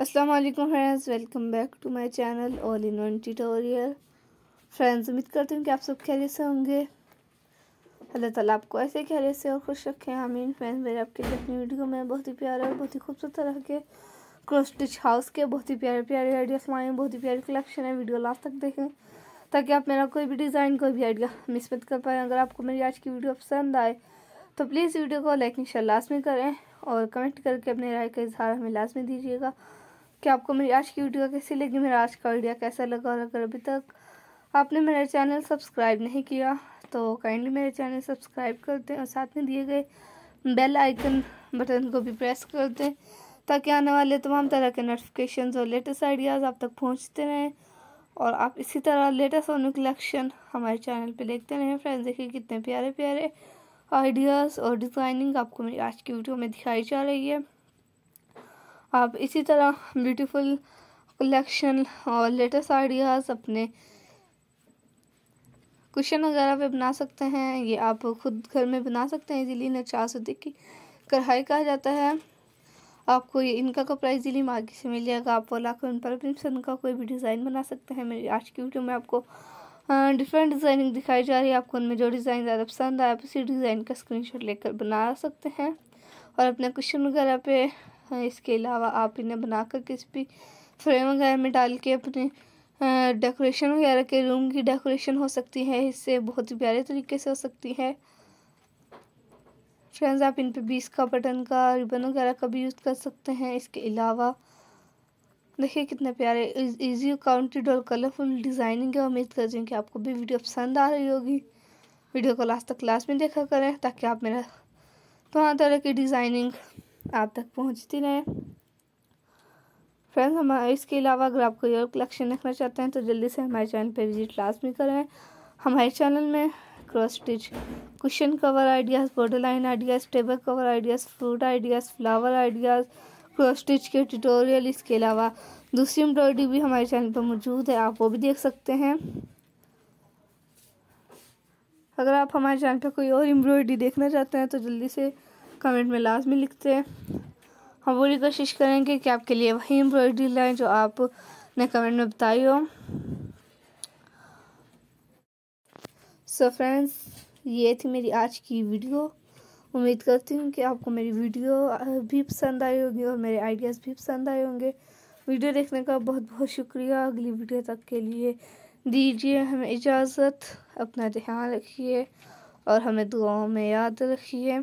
अस्सलाम वालेकुम friends welcome back to my channel all in one tutorial friends उम्मीद करती हूँ कि आप सब खैरियत से होंगे अल्लाह ताला आपको ऐसे खैरियत से और खुश रखें आमीन फ्रेंड्स मेरे आपके लिए अपनी वीडियो में बहुत ही प्यारा और बहुत ही खूबसूरत तरह के क्रोस्टिच हाउस के बहुत ही प्यारे प्यारे आइडियाज लाए हैं बहुत ही प्यारे कलेक्शन है वीडियो लास्ट तक देखें ताकि आप मेरा कोई भी डिज़ाइन कोई भी आइडिया मिस मत कर पाएँ अगर आपको मेरी आज की वीडियो पसंद आए तो प्लीज़ वीडियो को लाइक इंशाल्लाह लाजमी करें और कमेंट करके अपने राय का इजहार हमें लाजमी दीजिएगा कि आपको मेरी आज की वीडियो कैसी लगी मेरा आज का आइडिया कैसा लगा और अगर अभी तक आपने मेरा चैनल सब्सक्राइब नहीं किया तो काइंडली मेरे चैनल सब्सक्राइब कर दें और साथ में दिए गए बेल आइकन बटन को भी प्रेस कर दें ताकि आने वाले तमाम तरह के नोटिफिकेशन और लेटेस्ट आइडियाज़ आप तक पहुँचते रहें और आप इसी तरह लेटेस्ट और कलेक्शन हमारे चैनल पे देखते रहें फ्रेंड्स देखिए कितने प्यारे प्यारे आइडियाज़ और डिज़ाइनिंग आपको मेरी आज की वीडियो में दिखाई जा रही है आप इसी तरह ब्यूटीफुल कलेक्शन और लेटेस्ट आइडियाज़ अपने कुशन वगैरह पे बना सकते हैं ये आप खुद घर में बना सकते हैं इजीली चार सदी की कढ़ाई कहा जाता है आपको ये इनका कपड़ा इजीली मार्केट से मिल जाएगा आप ओला को पर क्रिम्सन का कोई भी डिज़ाइन बना सकते हैं मेरी आज की वीडियो में आपको डिफरेंट डिज़ाइनिंग दिखाई जा रही है आपको उनमें जो डिज़ाइन ज़्यादा पसंद आए आप उसी डिज़ाइन का स्क्रीन लेकर बना सकते हैं और अपने क्वेश्चन वगैरह पे इसके अलावा आप इन्हें बनाकर किसी भी फ्रेम वगैरह में डाल के अपने डेकोरेशन वगैरह के रूम की डेकोरेशन हो सकती है इससे बहुत ही प्यारे तरीके से हो सकती है फ्रेंड्स आप इन पे बीस का बटन का रिबन वगैरह का भी यूज़ कर सकते हैं इसके अलावा देखिए कितने प्यारे इजी काउंटेड और कलरफुल डिज़ाइनिंग है उम्मीद कर रही कि आपको भी वीडियो पसंद आ रही होगी वीडियो को लास्ट तक क्लास में देखा करें ताकि आप मेरा तमाम तरह की डिज़ाइनिंग आप तक पहुंचती रहे फ्रेंड्स हम इसके अलावा अगर आप कोई और कलेक्शन रखना चाहते हैं तो जल्दी से हमारे चैनल पर विजिट लाजमी करें हमारे चैनल में cross stitch cushion cover ideas border line ideas table cover ideas fruit ideas flower ideas cross stitch के ट्यूटोरियल इसके अलावा दूसरी एम्ब्रॉयडरी भी हमारे चैनल पर मौजूद है आप वो भी देख सकते हैं अगर आप हमारे चैनल पर कोई और एम्ब्रॉयडरी देखना चाहते हैं तो जल्दी से कमेंट में लाजमी लिखते हैं हम पूरी कोशिश करेंगे कि आपके लिए वही एम्ब्रॉयडरी लाएँ जो आपने कमेंट में बताई हो सो so फ्रेंड्स ये थी मेरी आज की वीडियो उम्मीद करती हूँ कि आपको मेरी वीडियो भी पसंद आई होगी और मेरे आइडियाज़ भी पसंद आए होंगे वीडियो देखने का बहुत बहुत शुक्रिया अगली वीडियो तक के लिए दीजिए हमें इजाज़त अपना ध्यान रखिए और हमें दुआओं में याद रखिए